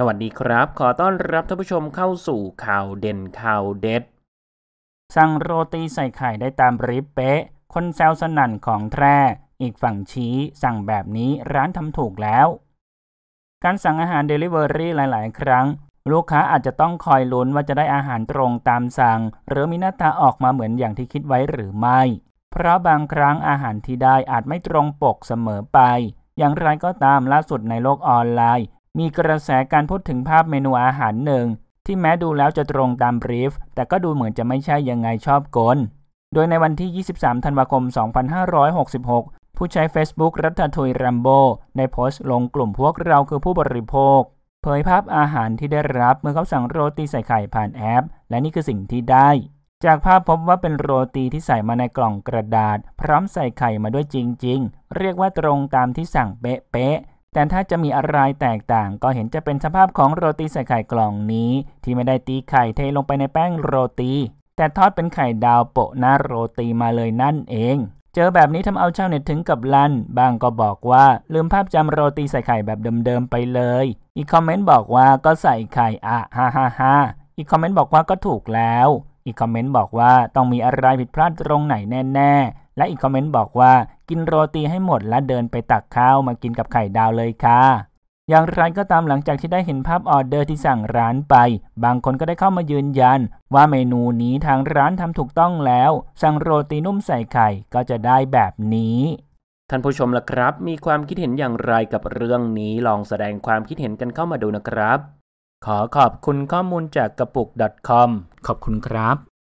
สวัสดีครับ ขอต้อนรับท่านผู้ชมเข้าสู่ข่าวเด่นข่าวเด็ด สั่งโรตีใส่ไข่ได้ตามริบเป๊ะ คนแซวสนั่นของแท้อีกฝั่งชี้สั่งแบบนี้ร้านทำถูกแล้ว การสั่งอาหารเดลิเวอรี่หลาย ๆ ครั้ง ลูกค้าอาจจะต้องคอยลุ้นว่าจะได้อาหารตรงตามสั่ง หรือมีหน้าตาออกมาเหมือนอย่างที่คิดไว้หรือไม่ เพราะบางครั้งอาหารที่ได้อาจไม่ตรงปกเสมอไป อย่างไรก็ตามล่าสุดในโลกออนไลน์มีกระแสการพูดถึงภาพเมนูอาหารหนึ่งที่แม้ดูแล้วจะตรงตามบรีฟแต่ก็ดูเหมือนจะไม่ใช่ยังไงชอบกล โดยในวันที่ 23 ธันวาคม 2566 ผู้ใช้ Facebook รัฐทุยรัมโบในโพสต์ลงกลุ่มพวกเราคือผู้บริโภค เผยภาพอาหารที่ได้รับเมื่อเขาสั่งโรตีใส่ไข่ผ่านแอป และนี่คือสิ่งที่ได้ จากภาพพบว่าเป็นโรตีที่ใส่มาในกล่องกระดาษ พร้อมใส่ไข่มาด้วยจริงๆ เรียกว่าตรงตามที่สั่งเป๊ะแต่ถ้าจะมีอะไรแตกต่าง ก็เห็นจะเป็นสภาพของโรตีใส่ไข่กล่องนี้ ที่ไม่ได้ตีไข่เทลงไปในแป้งโรตี แต่ทอดเป็นไข่ดาวโปะหน้าโรตีมาเลยนั่นเอง เจอแบบนี้ทำเอาชาวเน็ตถึงกับลั่น บางก็บอกว่าลืมภาพจำโรตีใส่ไข่แบบเดิมๆไปเลย อีกคอมเมนต์บอกว่าก็ใส่ไข่อะฮ่าฮ่าฮ่าอีกคอมเมนต์บอกว่าก็ถูกแล้ว อีกคอมเมนต์ บอกว่าต้องมีอะไรผิดพลาดตรงไหนแน่ ๆและอีกคอมเมนต์บอกว่ากินโรตีให้หมดและเดินไปตักข้าวมากินกับไข่ดาวเลยค่ะ อย่างไรก็ตามหลังจากที่ได้เห็นภาพออเดอร์ที่สั่งร้านไป บางคนก็ได้เข้ามายืนยัน ว่าเมนูนี้ทางร้านทำถูกต้องแล้ว สั่งโรตีนุ่มใส่ไข่ก็จะได้แบบนี้ท่านผู้ชมล่ะครับ มีความคิดเห็นอย่างไรกับเรื่องนี้ลองแสดงความคิดเห็นกันเข้ามาดูนะครับขอขอบคุณข้อมูลจากกระปุก .com ขอบคุณครับ